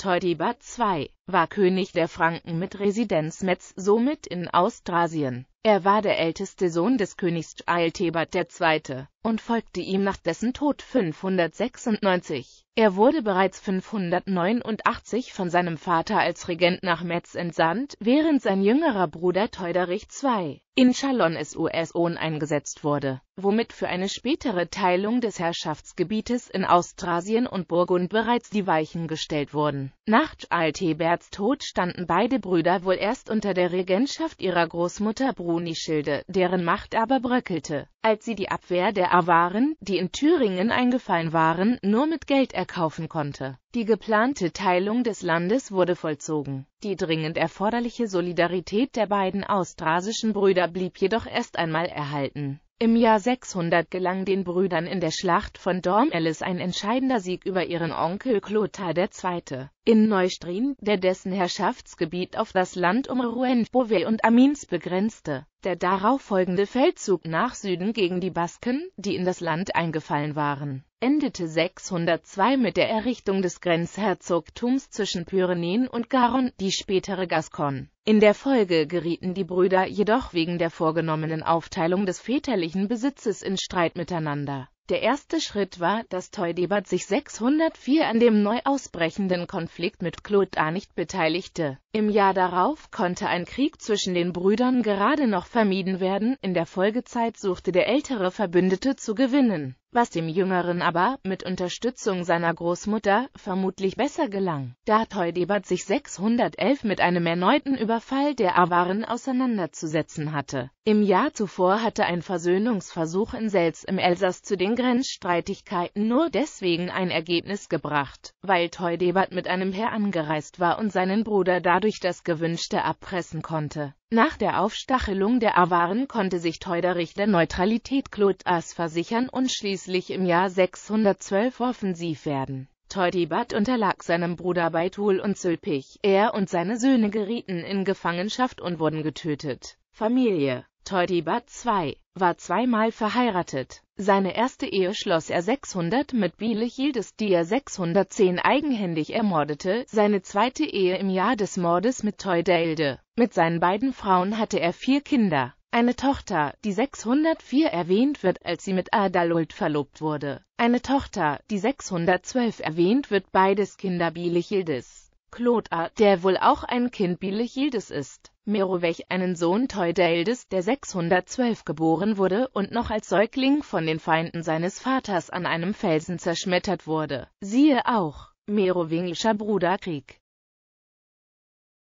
Teutiba II, war König der Franken mit Residenz Metz, somit in Austrasien. Er war der älteste Sohn des Königs Ailtebert II. und folgte ihm nach dessen Tod 596. Er wurde bereits 589 von seinem Vater als Regent nach Metz entsandt, während sein jüngerer Bruder Teuderich II. in Chalon-es-US-Ohn eingesetzt wurde womit für eine spätere Teilung des Herrschaftsgebietes in Austrasien und Burgund bereits die Weichen gestellt wurden. Nach Alteberts Tod standen beide Brüder wohl erst unter der Regentschaft ihrer Großmutter Brunischilde, deren Macht aber bröckelte, als sie die Abwehr der Awaren, die in Thüringen eingefallen waren, nur mit Geld erkaufen konnte. Die geplante Teilung des Landes wurde vollzogen. Die dringend erforderliche Solidarität der beiden austrasischen Brüder blieb jedoch erst einmal erhalten. Im Jahr 600 gelang den Brüdern in der Schlacht von Dormelis ein entscheidender Sieg über ihren Onkel Clotar II. in Neustrien, der dessen Herrschaftsgebiet auf das Land um Rouen, bouvet und Amiens begrenzte. Der darauffolgende Feldzug nach Süden gegen die Basken, die in das Land eingefallen waren, endete 602 mit der Errichtung des Grenzherzogtums zwischen Pyrenäen und Garonne, die spätere Gascogne. In der Folge gerieten die Brüder jedoch wegen der vorgenommenen Aufteilung des väterlichen Besitzes in Streit miteinander. Der erste Schritt war, dass Theudebert sich 604 an dem neu ausbrechenden Konflikt mit Clotard nicht beteiligte. Im Jahr darauf konnte ein Krieg zwischen den Brüdern gerade noch vermieden werden, in der Folgezeit suchte der ältere Verbündete zu gewinnen was dem Jüngeren aber, mit Unterstützung seiner Großmutter, vermutlich besser gelang, da Teudebert sich 611 mit einem erneuten Überfall der Awaren auseinanderzusetzen hatte. Im Jahr zuvor hatte ein Versöhnungsversuch in Selz im Elsass zu den Grenzstreitigkeiten nur deswegen ein Ergebnis gebracht, weil Teudebert mit einem Herr angereist war und seinen Bruder dadurch das Gewünschte abpressen konnte. Nach der Aufstachelung der Awaren konnte sich Teuderich der Neutralität Chlodahs versichern und schließlich im Jahr 612 offensiv werden. Teudibat unterlag seinem Bruder Beitul und Zülpich. Er und seine Söhne gerieten in Gefangenschaft und wurden getötet. Familie Teudibat II, war zweimal verheiratet. Seine erste Ehe schloss er 600 mit Bile Hildes, die er 610 eigenhändig ermordete, seine zweite Ehe im Jahr des Mordes mit Teudelde. Mit seinen beiden Frauen hatte er vier Kinder. Eine Tochter, die 604 erwähnt wird, als sie mit Adalult verlobt wurde. Eine Tochter, die 612 erwähnt wird, beides Kinder Bielichildes. Chlodagh, der wohl auch ein Kind Bilechides ist, Merowech einen Sohn Teudaides, der 612 geboren wurde und noch als Säugling von den Feinden seines Vaters an einem Felsen zerschmettert wurde. Siehe auch, Merowingischer Bruderkrieg